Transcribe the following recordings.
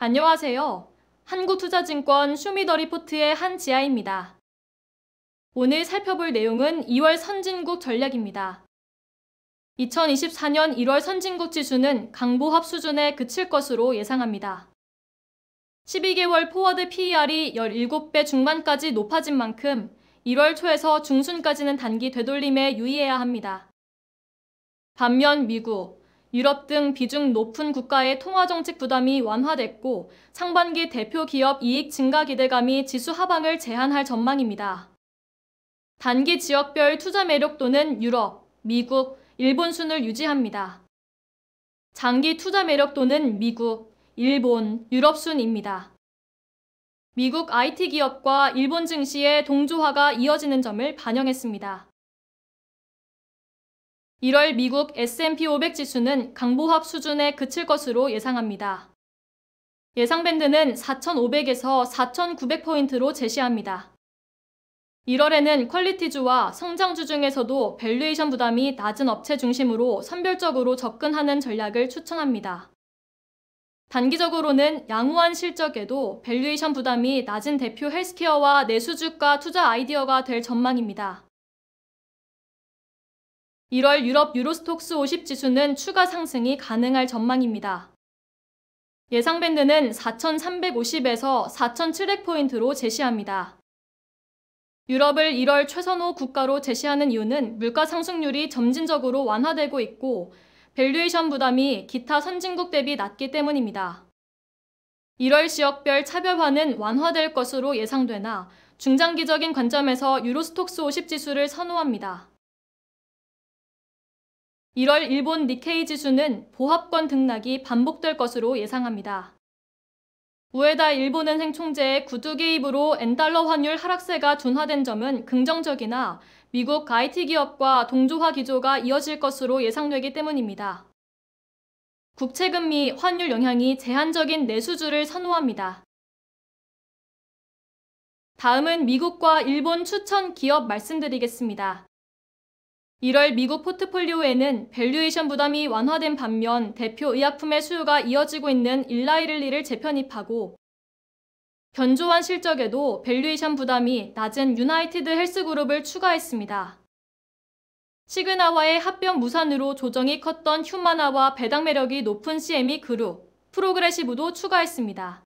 안녕하세요. 한국투자증권 슈미더리포트의 한지아입니다. 오늘 살펴볼 내용은 2월 선진국 전략입니다. 2024년 1월 선진국 지수는 강보합 수준에 그칠 것으로 예상합니다. 12개월 포워드 PER이 17배 중반까지 높아진 만큼 1월 초에서 중순까지는 단기 되돌림에 유의해야 합니다. 반면 미국, 유럽 등 비중 높은 국가의 통화정책 부담이 완화됐고 상반기 대표 기업 이익 증가 기대감이 지수 하방을 제한할 전망입니다. 단기 지역별 투자 매력도는 유럽, 미국, 일본 순을 유지합니다. 장기 투자 매력도는 미국, 일본, 유럽 순입니다. 미국 IT 기업과 일본 증시의 동조화가 이어지는 점을 반영했습니다. 1월 미국 S&P 500 지수는 강보합 수준에 그칠 것으로 예상합니다. 예상 밴드는 4,500에서 4,900포인트로 제시합니다. 1월에는 퀄리티주와 성장주 중에서도 밸류에이션 부담이 낮은 업체 중심으로 선별적으로 접근하는 전략을 추천합니다. 단기적으로는 양호한 실적에도 밸류에이션 부담이 낮은 대표 헬스케어와 내수주가 투자 아이디어가 될 전망입니다. 1월 유럽 유로스톡스 50 지수는 추가 상승이 가능할 전망입니다. 예상 밴드는 4,350에서 4,700포인트로 제시합니다. 유럽을 1월 최선호 국가로 제시하는 이유는 물가 상승률이 점진적으로 완화되고 있고 밸류에이션 부담이 기타 선진국 대비 낮기 때문입니다. 1월 지역별 차별화는 완화될 것으로 예상되나 중장기적인 관점에서 유로스톡스 50 지수를 선호합니다. 1월 일본 니케이 지수는 보합권 등락이 반복될 것으로 예상합니다. 우에다 일본은 행총재의 구두 개입으로 엔달러 환율 하락세가 둔화된 점은 긍정적이나 미국 IT 기업과 동조화 기조가 이어질 것으로 예상되기 때문입니다. 국채금리 환율 영향이 제한적인 내수주를 선호합니다. 다음은 미국과 일본 추천 기업 말씀드리겠습니다. 1월 미국 포트폴리오에는 밸류에이션 부담이 완화된 반면 대표 의약품의 수요가 이어지고 있는 일라이를리를 재편입하고 견조한 실적에도 밸류에이션 부담이 낮은 유나이티드 헬스그룹을 추가했습니다. 시그나와의 합병 무산으로 조정이 컸던 휴마나와 배당 매력이 높은 CME 그룹, 프로그레시브도 추가했습니다.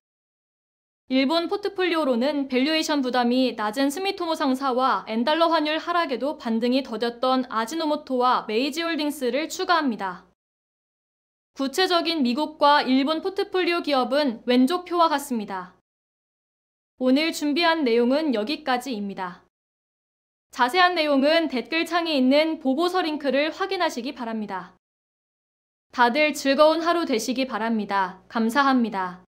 일본 포트폴리오로는 밸류에이션 부담이 낮은 스미토모 상사와 엔달러 환율 하락에도 반등이 더뎠던 아지노모토와 메이지홀딩스를 추가합니다. 구체적인 미국과 일본 포트폴리오 기업은 왼쪽 표와 같습니다. 오늘 준비한 내용은 여기까지입니다. 자세한 내용은 댓글창에 있는 보고서 링크를 확인하시기 바랍니다. 다들 즐거운 하루 되시기 바랍니다. 감사합니다.